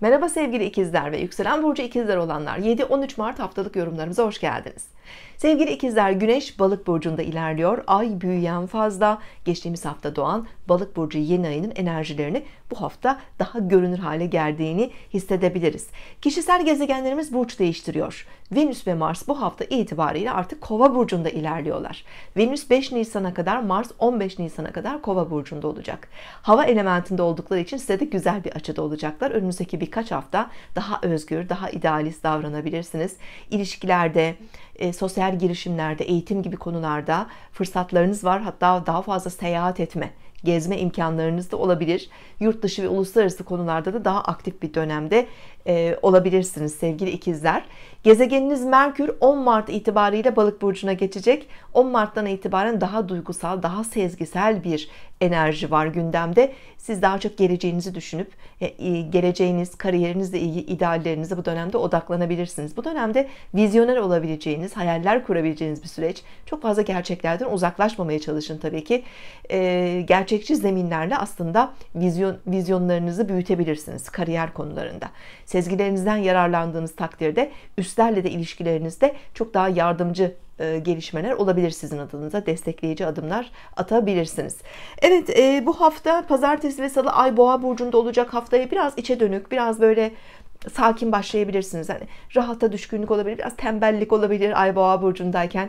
Merhaba sevgili ikizler ve yükselen burcu ikizler olanlar 7-13 Mart haftalık yorumlarımıza hoş geldiniz. Sevgili ikizler güneş balık burcunda ilerliyor. Ay büyüyen fazla. Geçtiğimiz hafta doğan balık burcu yeni ayının enerjilerini bu hafta daha görünür hale geldiğini hissedebiliriz. Kişisel gezegenlerimiz burç değiştiriyor. Venüs ve Mars bu hafta itibariyle artık kova burcunda ilerliyorlar. Venüs 5 Nisan'a kadar Mars 15 Nisan'a kadar kova burcunda olacak. Hava elementinde oldukları için size de güzel bir açıda olacaklar. Önümüzdeki bir birkaç hafta daha özgür, daha idealist davranabilirsiniz. İlişkilerde, e, sosyal girişimlerde, eğitim gibi konularda fırsatlarınız var. Hatta daha fazla seyahat etme, gezme imkanlarınız da olabilir. Yurt dışı ve uluslararası konularda da daha aktif bir dönemde e, olabilirsiniz sevgili ikizler. Gezegeniniz Merkür 10 Mart itibariyle Balık burcuna geçecek. 10 Mart'tan itibaren daha duygusal, daha sezgisel bir enerji var gündemde. Siz daha çok geleceğinizi düşünüp, e, geleceğiniz, kariyerinizle ilgili ideallerinize bu dönemde odaklanabilirsiniz. Bu dönemde vizyoner olabileceğiniz, hayaller kurabileceğiniz bir süreç. Çok fazla gerçeklerden uzaklaşmamaya çalışın tabii ki. E, gerçekçi zeminlerle aslında vizyon vizyonlarınızı büyütebilirsiniz kariyer konularında. Sezgilerinizden yararlandığınız takdirde üstlerle de ilişkilerinizde çok daha yardımcı e, gelişmeler olabilir sizin adınıza destekleyici adımlar atabilirsiniz. Evet e, bu hafta pazartesi ve salı ay boğa burcunda olacak haftaya biraz içe dönük biraz böyle sakin başlayabilirsiniz. Hani rahata düşkünlük olabilir, biraz tembellik olabilir ay boğa burcundayken.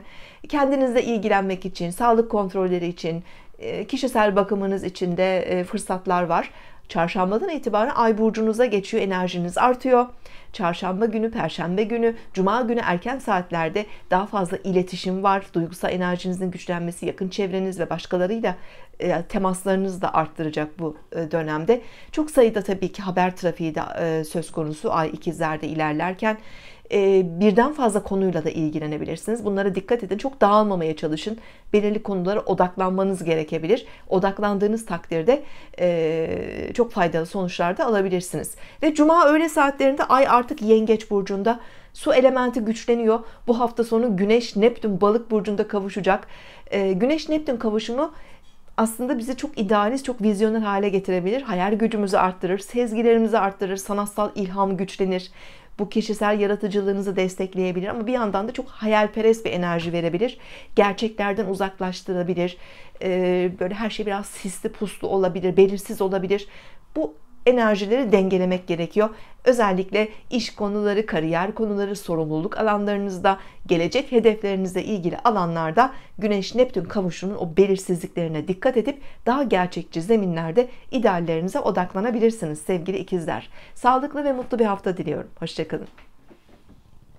Kendinizle ilgilenmek için, sağlık kontrolleri için, e, kişisel bakımınız için de fırsatlar var. Çarşambadan itibaren ay burcunuza geçiyor, enerjiniz artıyor. Çarşamba günü, perşembe günü, cuma günü erken saatlerde daha fazla iletişim var. Duygusal enerjinizin güçlenmesi, yakın çevreniz ve başkalarıyla e, temaslarınız da arttıracak bu e, dönemde. Çok sayıda tabii ki haber trafiği de söz konusu ay ikizlerde ilerlerken ee, birden fazla konuyla da ilgilenebilirsiniz. Bunlara dikkat edin. Çok dağılmamaya çalışın. Belirli konulara odaklanmanız gerekebilir. Odaklandığınız takdirde e, çok faydalı sonuçlar da alabilirsiniz. Ve cuma öğle saatlerinde ay artık yengeç burcunda Su elementi güçleniyor. Bu hafta sonu Güneş Neptün Balık burcunda kavuşacak. Ee, Güneş Neptün kavuşumu aslında bizi çok idealist, çok vizyoner hale getirebilir. Hayal gücümüzü arttırır, sezgilerimizi arttırır, sanatsal ilham güçlenir. Bu kişisel yaratıcılığınızı destekleyebilir ama bir yandan da çok hayalperest bir enerji verebilir. Gerçeklerden uzaklaştırabilir. Ee, böyle her şey biraz sisli puslu olabilir, belirsiz olabilir. Bu enerjileri dengelemek gerekiyor. Özellikle iş konuları, kariyer konuları, sorumluluk alanlarınızda, gelecek hedeflerinizle ilgili alanlarda Güneş-Neptün kavuşunun o belirsizliklerine dikkat edip daha gerçekçi zeminlerde ideallerinize odaklanabilirsiniz sevgili ikizler. Sağlıklı ve mutlu bir hafta diliyorum. Hoşçakalın.